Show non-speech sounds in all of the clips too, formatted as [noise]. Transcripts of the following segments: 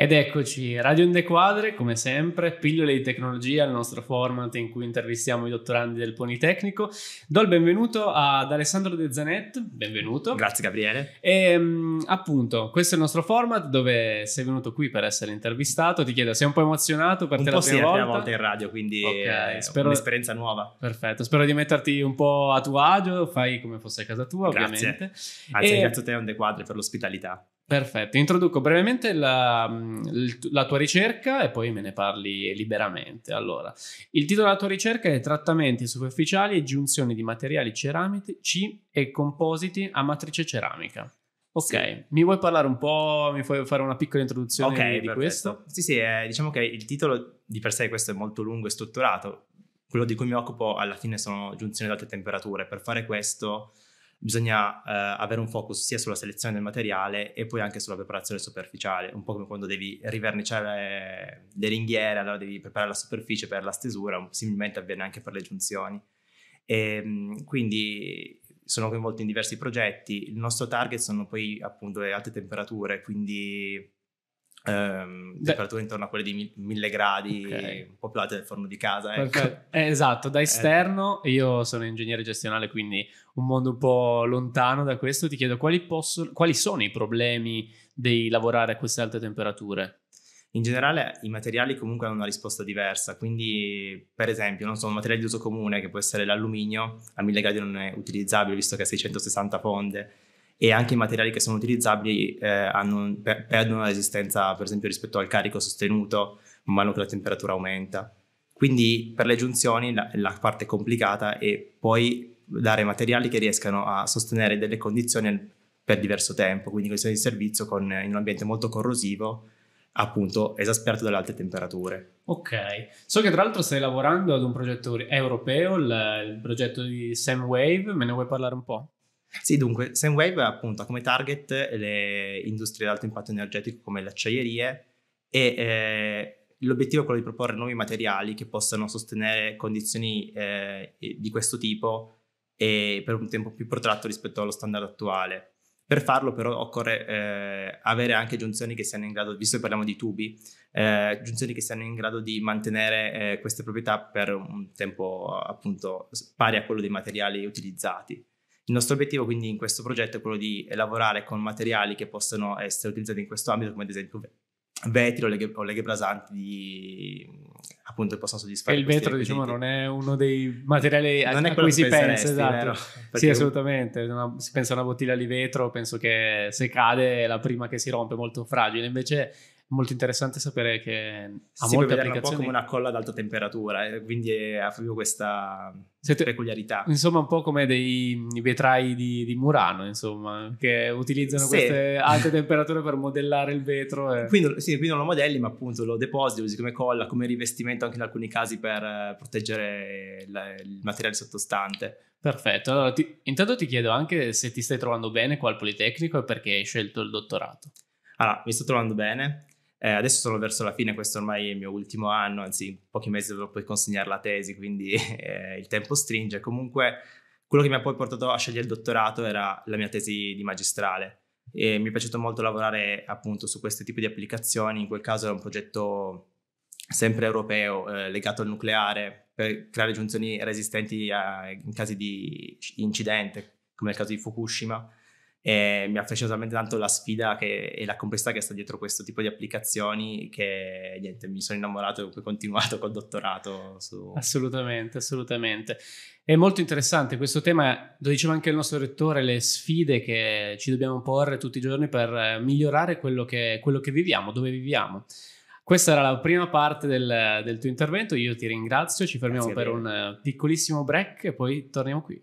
Ed eccoci, Radio Onde Quadre, come sempre, pillole di tecnologia, il nostro format in cui intervistiamo i dottorandi del Politecnico. Do il benvenuto ad Alessandro De Zanet, benvenuto. Grazie Gabriele. E ehm, appunto, questo è il nostro format dove sei venuto qui per essere intervistato, ti chiedo, sei un po' emozionato per un te la prima sì, volta? la prima volta in radio, quindi okay, è eh, spero... un'esperienza nuova. Perfetto, spero di metterti un po' a tuo agio, fai come fosse a casa tua Grazie. ovviamente. Grazie, e... ringrazio te Onde Quadre per l'ospitalità. Perfetto, introduco brevemente la, mm, la, tua ricerca e poi me ne parli liberamente. Allora, il titolo della tua ricerca è Trattamenti superficiali e giunzioni di materiali ceramici e compositi a matrice ceramica. Ok, sì. mi vuoi parlare un po', mi puoi fare una piccola introduzione okay, di perfetto. questo? Sì, sì, eh, diciamo che il titolo di per sé questo è molto lungo e strutturato. Quello di cui mi occupo alla fine sono giunzioni ad alte temperature. Per fare questo bisogna eh, avere un focus sia sulla selezione del materiale e poi anche sulla preparazione superficiale, un po' come quando devi riverniciare eh, le ringhiere, allora devi preparare la superficie per la stesura, similmente avviene anche per le giunzioni. E, ehm, quindi sono coinvolto in diversi progetti, il nostro target sono poi appunto le alte temperature, quindi Ehm, temperature intorno a quelle di 1000 gradi, okay. un po' più alte del forno di casa. Ecco. Eh, esatto, da eh. esterno, eh. io sono ingegnere gestionale, quindi un mondo un po' lontano da questo, ti chiedo quali, posso, quali sono i problemi di lavorare a queste alte temperature? In generale i materiali comunque hanno una risposta diversa, quindi per esempio non so, un materiale di uso comune che può essere l'alluminio, a 1000 gradi non è utilizzabile visto che ha 660 fonde, e anche i materiali che sono utilizzabili eh, hanno, per, perdono resistenza per esempio rispetto al carico sostenuto man mano che la temperatura aumenta. Quindi per le giunzioni la, la parte complicata è poi dare materiali che riescano a sostenere delle condizioni per diverso tempo, quindi condizioni di servizio con, in un ambiente molto corrosivo, appunto esasperato dalle alte temperature. Ok, so che tra l'altro stai lavorando ad un progetto europeo, il, il progetto di Samwave, me ne vuoi parlare un po'? Sì, dunque, Sandwave appunto ha come target le industrie ad alto impatto energetico come le acciaierie e eh, l'obiettivo è quello di proporre nuovi materiali che possano sostenere condizioni eh, di questo tipo e per un tempo più protratto rispetto allo standard attuale. Per farlo però occorre eh, avere anche giunzioni che siano in grado, visto che parliamo di tubi, eh, giunzioni che siano in grado di mantenere eh, queste proprietà per un tempo appunto pari a quello dei materiali utilizzati. Il nostro obiettivo quindi in questo progetto è quello di lavorare con materiali che possono essere utilizzati in questo ambito, come ad esempio vetri o leghe, o leghe brasanti di, appunto che possono soddisfare. E il vetro diciamo non è uno dei materiali non a, a cui si pensa, esatto. Sì, assolutamente, una, si pensa a una bottiglia di vetro, penso che se cade è la prima che si rompe, molto fragile, invece molto interessante sapere che ha sì, molte applicazioni. un po' come una colla ad alta temperatura, eh, quindi ha proprio questa Siete, peculiarità. Insomma, un po' come dei vetrai di, di Murano, insomma, che utilizzano sì. queste alte temperature per modellare il vetro. E... Quindi, sì, quindi non lo modelli, ma appunto lo depositi, usi come colla, come rivestimento anche in alcuni casi per eh, proteggere la, il materiale sottostante. Perfetto, allora ti, intanto ti chiedo anche se ti stai trovando bene qua al Politecnico e perché hai scelto il dottorato. Allora, mi sto trovando bene, eh, adesso sono verso la fine, questo ormai è il mio ultimo anno, anzi in pochi mesi dovrò poi consegnare la tesi, quindi [laughs] eh, il tempo stringe. Comunque quello che mi ha poi portato a scegliere il dottorato era la mia tesi di magistrale e mi è piaciuto molto lavorare appunto su questo tipo di applicazioni, in quel caso era un progetto sempre europeo eh, legato al nucleare per creare giunzioni resistenti a, in caso di incidente, come nel caso di Fukushima e mi ha piaciuto talmente tanto la sfida che, e la complessità che sta dietro questo tipo di applicazioni che niente, mi sono innamorato e ho continuato col dottorato. Su... Assolutamente, assolutamente. È molto interessante questo tema, lo diceva anche il nostro rettore, le sfide che ci dobbiamo porre tutti i giorni per migliorare quello che, quello che viviamo, dove viviamo. Questa era la prima parte del, del tuo intervento, io ti ringrazio, ci fermiamo per un piccolissimo break e poi torniamo qui.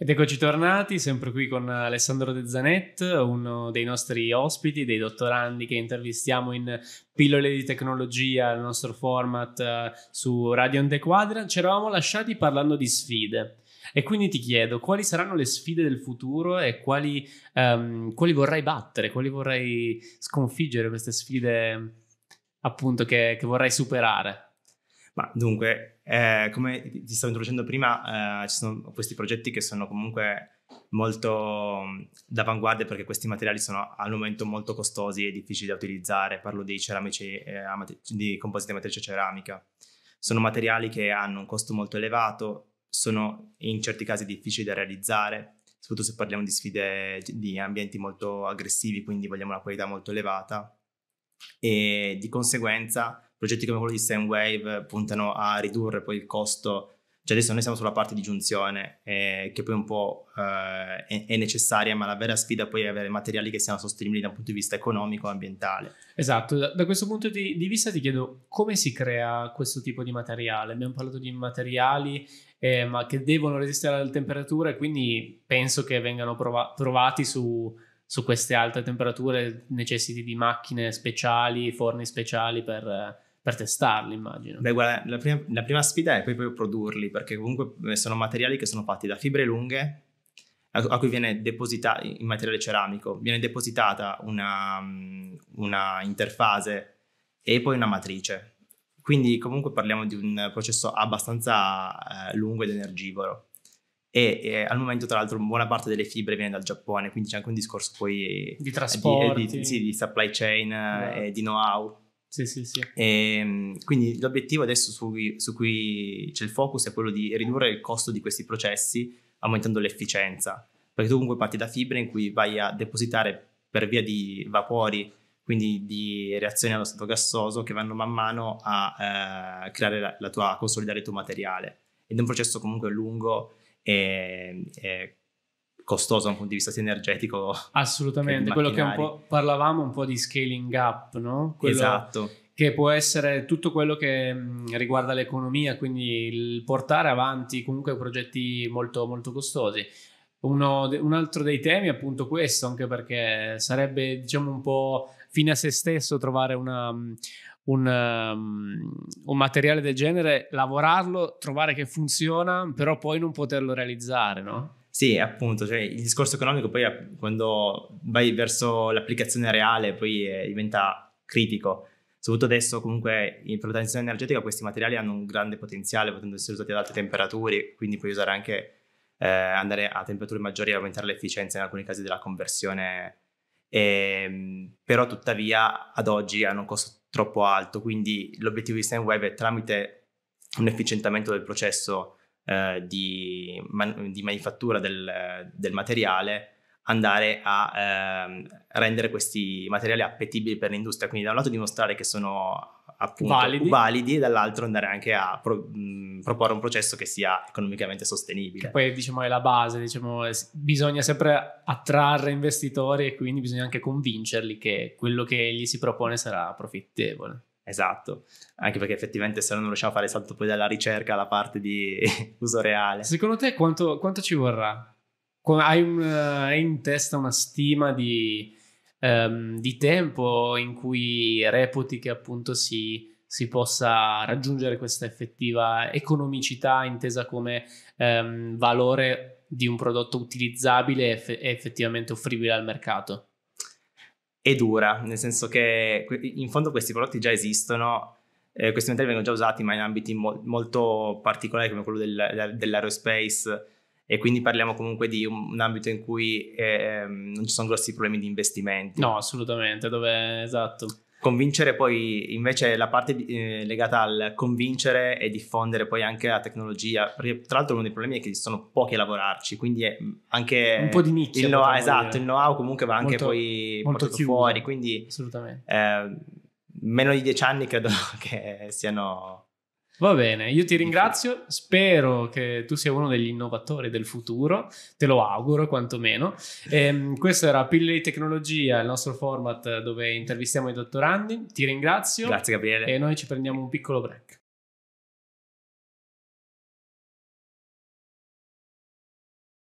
Ed eccoci tornati, sempre qui con Alessandro De Zanet, uno dei nostri ospiti, dei dottorandi che intervistiamo in pillole di tecnologia, il nostro format eh, su Radio The Quadra. Ci eravamo lasciati parlando di sfide. E quindi ti chiedo quali saranno le sfide del futuro e quali, um, quali vorrai battere, quali vorrai sconfiggere queste sfide appunto che, che vorrai superare. Ma dunque, eh, come ti stavo introducendo prima, eh, ci sono questi progetti che sono comunque molto mm, d'avanguardia perché questi materiali sono al momento molto costosi e difficili da utilizzare. Parlo di ceramici eh, di composite matrice ceramica. Sono materiali che hanno un costo molto elevato, sono in certi casi difficili da realizzare, soprattutto se parliamo di sfide di ambienti molto aggressivi, quindi vogliamo una qualità molto elevata e di conseguenza progetti come quello di SandWave puntano a ridurre poi il costo cioè adesso noi siamo sulla parte di giunzione eh, che poi un po' eh, è, è, necessaria ma la vera sfida poi è avere materiali che siano sostenibili da un punto di vista economico e ambientale esatto da, da questo punto di, di, vista ti chiedo come si crea questo tipo di materiale abbiamo parlato di materiali eh, ma che devono resistere alle temperature quindi penso che vengano prova- provati su su queste alte temperature necessiti di macchine speciali, forni speciali per, per testarli, immagino. Beh, guarda, la prima, la prima sfida è poi, poi produrli, perché comunque eh, sono materiali che sono fatti da fibre lunghe a cui viene depositata in materiale ceramico, viene depositata una, mm, una, interfase e poi una matrice. Quindi comunque parliamo di un processo abbastanza eh, lungo ed energivoro. E, e, al momento tra l'altro buona parte delle fibre viene dal Giappone, quindi c'è anche un discorso poi di eh, eh, trasporti, di, di, sì, di supply chain yeah. Esatto. e di know-how. Sì, sì, sì. E, ehm, quindi l'obiettivo adesso su cui, su cui, c'è il focus è quello di ridurre il costo di questi processi aumentando l'efficienza, perché tu comunque parti da fibre in cui vai a depositare per via di vapori, quindi di reazioni allo stato gassoso che vanno man mano a eh, creare la, la tua, a consolidare il tuo materiale. Ed è un processo comunque lungo e, e costoso da un punto di vista energetico. Assolutamente, che quello che un po' parlavamo un po' di scaling up, no? Quello esatto. Che può essere tutto quello che riguarda l'economia, quindi il portare avanti comunque progetti molto, molto costosi. Uno, un altro dei temi è appunto questo, anche perché sarebbe diciamo un po' fine a se stesso trovare una, mm, un, um, un, materiale del genere, lavorarlo, trovare che funziona, però poi non poterlo realizzare, no? Sì, appunto, cioè, il discorso economico poi eh, quando vai verso l'applicazione reale poi eh, diventa critico. Soprattutto adesso comunque in protezione energetica questi materiali hanno un grande potenziale, potendo essere usati ad alte temperature, quindi puoi usare anche eh, andare a temperature maggiori e aumentare l'efficienza in alcuni casi della conversione ehm, però tuttavia ad oggi hanno un costo troppo alto, quindi l'obiettivo di StemWeb è tramite un efficientamento del processo eh, di, man- di, manifattura del, del, materiale andare a ehm, rendere questi materiali appetibili per l'industria, quindi da un lato dimostrare che sono appunto validi, validi e dall'altro andare anche a pro, mh, proporre un processo che sia economicamente sostenibile. Che poi diciamo è la base, diciamo, bisogna sempre attrarre investitori e quindi bisogna anche convincerli che quello che gli si propone sarà profittevole. Esatto, anche perché effettivamente se no non riusciamo a fare il salto poi dalla ricerca alla parte di [laughs] uso reale. Secondo te quanto, quanto ci vorrà? Hai, un, eh, hai in testa una stima di um, di tempo in cui reputi che appunto si, si possa raggiungere questa effettiva economicità intesa come um, valore di un prodotto utilizzabile e, eff- effettivamente offribile al mercato? È dura, nel senso che in fondo questi prodotti già esistono, eh, questi materiali vengono già usati ma in ambiti mo- molto particolari come quello del, dell'aerospace e quindi parliamo comunque di un, un ambito in cui eh, non ci sono grossi problemi di investimenti. No, assolutamente, dove esatto. Convincere poi invece la parte eh, legata al convincere e diffondere poi anche la tecnologia, perché tra l'altro uno dei problemi è che ci sono pochi a lavorarci, quindi è mm, anche un po' di nicchia. Il know-how, esatto, il know-how comunque va molto, anche poi molto chiuso, fuori, quindi assolutamente. Eh, meno di dieci anni credo [laughs] che siano Va bene, io ti ringrazio, spero che tu sia uno degli innovatori del futuro, te lo auguro quantomeno. E, ehm, questo era Pillole di Tecnologia, il nostro format dove intervistiamo i dottorandi, ti ringrazio. Grazie Gabriele. E noi ci prendiamo un piccolo break.